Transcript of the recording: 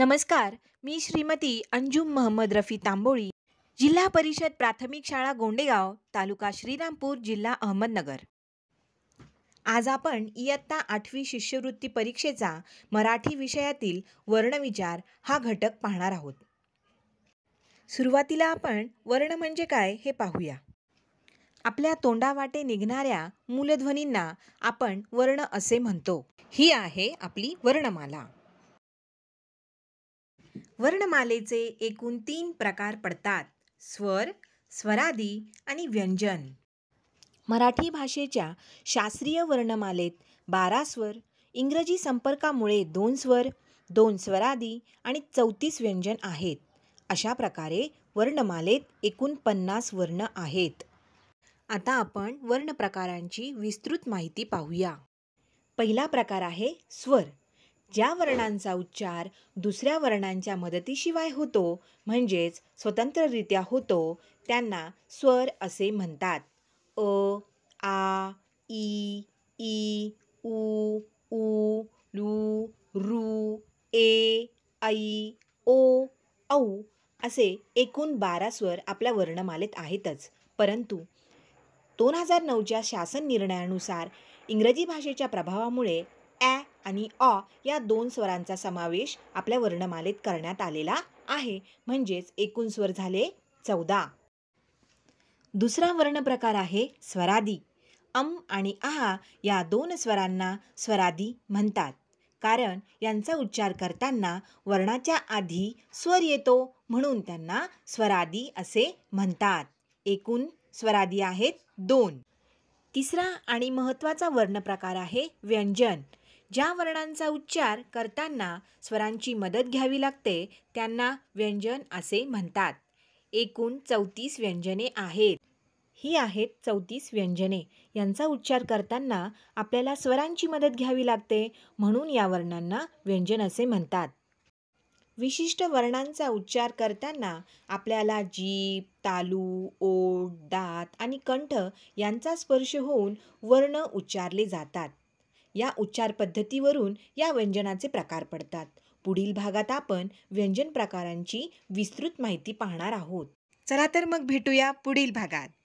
नमस्कार मी श्रीमती अंजुम महम्मद रफी तांबोळी जिल्हा परिषद प्राथमिक शाळा गोंडेगाव तालुका श्रीरामपूर जिल्हा अहमदनगर आज आपण इयत्ता आठवी शिष्यवृत्ती परीक्षेचा मराठी विषयातील वर्णविचार हा घटक पाहणार आहोत सुरुवातीला आपण वर्ण म्हणजे काय हे पाहूया आपल्या तोंडावाटे निघणाऱ्या मूलध्वनींना आपण वर्ण असे म्हणतो ही आहे आपली वर्णमाला वर्णमालेचे एकूण तीन प्रकार पडतात स्वर स्वरादी आणि व्यंजन मराठी भाषेच्या शास्त्रीय वर्णमालेत बारा स्वर इंग्रजी संपर्कामुळे दोन स्वर दोन स्वरादी आणि चौतीस व्यंजन आहेत अशा प्रकारे वर्णमालेत एकूण पन्नास वर्ण आहेत आता आपण वर्णप्रकारांची विस्तृत माहिती पाहूया पहिला प्रकार आहे स्वर ज्या वर्णांचा उच्चार दुसऱ्या वर्णांच्या मदतीशिवाय होतो म्हणजेच स्वतंत्ररित्या होतो त्यांना स्वर असे म्हणतात अ आ ई ई उ ऊ लू रू ए ऐ ओ औ असे एकूण बारा स्वर आपल्या वर्णमालेत आहेतच परंतु दोन हजार नऊच्या शासन निर्णयानुसार इंग्रजी भाषेच्या प्रभावामुळे ॲ आणि ऑ या दोन स्वरांचा समावेश आपल्या वर्णमालेत करण्यात आलेला आहे म्हणजेच एकूण स्वर झाले चौदा दुसरा वर्ण प्रकार आहे स्वरादी अम आणि आहा या दोन स्वरांना स्वरादी म्हणतात कारण यांचा उच्चार करताना वर्णाच्या आधी स्वर येतो म्हणून त्यांना स्वरादी असे म्हणतात एकूण स्वरादी आहेत दोन तिसरा आणि महत्त्वाचा प्रकार आहे व्यंजन ज्या वर्णांचा उच्चार करताना स्वरांची मदत घ्यावी लागते त्यांना व्यंजन असे म्हणतात एकूण चौतीस व्यंजने आहेत ही आहेत चौतीस व्यंजने यांचा उच्चार करताना आपल्याला स्वरांची मदत घ्यावी लागते म्हणून या वर्णांना व्यंजन असे म्हणतात विशिष्ट वर्णांचा उच्चार करताना आपल्याला जीभ तालू ओठ दात आणि कंठ यांचा स्पर्श होऊन वर्ण उच्चारले जातात या उच्चार पद्धतीवरून या व्यंजनाचे प्रकार पडतात पुढील भागात आपण व्यंजन प्रकारांची विस्तृत माहिती पाहणार आहोत चला तर मग भेटूया पुढील भागात